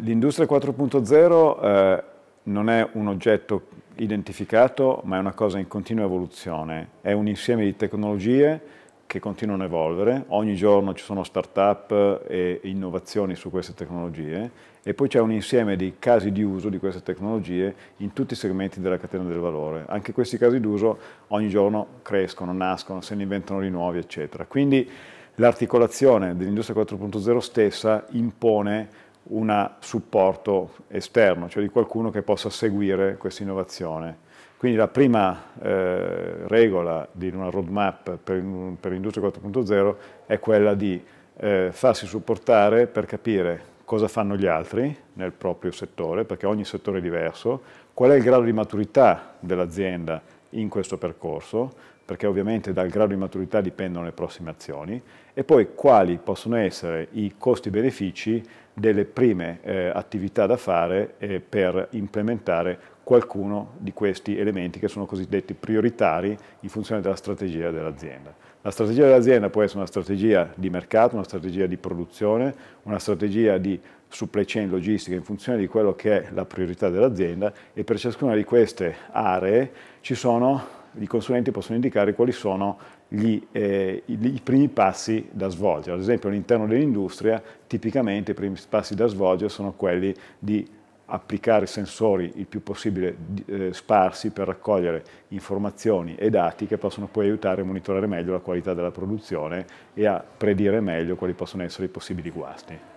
L'industria 4.0 eh, non è un oggetto identificato, ma è una cosa in continua evoluzione. È un insieme di tecnologie che continuano a evolvere. Ogni giorno ci sono start-up eh, e innovazioni su queste tecnologie e poi c'è un insieme di casi di uso di queste tecnologie in tutti i segmenti della catena del valore. Anche questi casi d'uso ogni giorno crescono, nascono, se ne inventano di nuovi, eccetera. Quindi l'articolazione dell'industria 4.0 stessa impone un supporto esterno, cioè di qualcuno che possa seguire questa innovazione. Quindi la prima eh, regola di una roadmap per, per l'industria 4.0 è quella di eh, farsi supportare per capire cosa fanno gli altri, nel proprio settore, perché ogni settore è diverso, qual è il grado di maturità dell'azienda in questo percorso, perché ovviamente dal grado di maturità dipendono le prossime azioni, e poi quali possono essere i costi-benefici delle prime eh, attività da fare eh, per implementare qualcuno di questi elementi che sono cosiddetti prioritari in funzione della strategia dell'azienda. La strategia dell'azienda può essere una strategia di mercato, una strategia di produzione, una strategia di supply chain logistica in funzione di quello che è la priorità dell'azienda e per ciascuna di queste aree ci sono, i consulenti possono indicare quali sono gli, eh, i primi passi da svolgere. Ad esempio all'interno dell'industria tipicamente i primi passi da svolgere sono quelli di applicare sensori il più possibile eh, sparsi per raccogliere informazioni e dati che possono poi aiutare a monitorare meglio la qualità della produzione e a predire meglio quali possono essere i possibili guasti.